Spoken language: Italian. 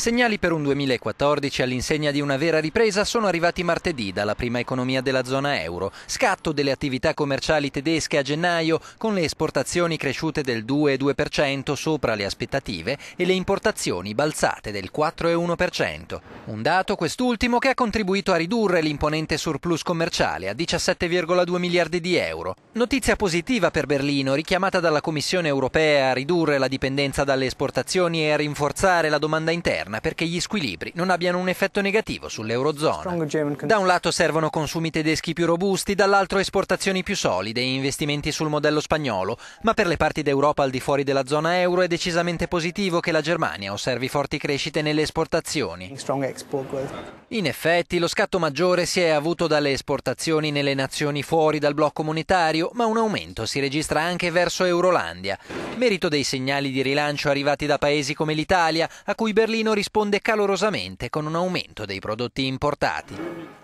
Segnali per un 2014 all'insegna di una vera ripresa sono arrivati martedì dalla prima economia della zona euro, scatto delle attività commerciali tedesche a gennaio con le esportazioni cresciute del 2,2% sopra le aspettative e le importazioni balzate del 4,1%. Un dato quest'ultimo che ha contribuito a ridurre l'imponente surplus commerciale a 17,2 miliardi di euro. Notizia positiva per Berlino, richiamata dalla Commissione europea a ridurre la dipendenza dalle esportazioni e a rinforzare la domanda interna interna perché gli squilibri non abbiano un effetto negativo sull'eurozona. Da un lato servono consumi tedeschi più robusti, dall'altro esportazioni più solide e investimenti sul modello spagnolo, ma per le parti d'Europa al di fuori della zona euro è decisamente positivo che la Germania osservi forti crescite nelle esportazioni. In effetti lo scatto maggiore si è avuto dalle esportazioni nelle nazioni fuori dal blocco monetario, ma un aumento si registra anche verso Eurolandia, merito dei segnali di rilancio arrivati da paesi come l'Italia, a cui Berlino Trentino risponde calorosamente con un aumento dei prodotti importati.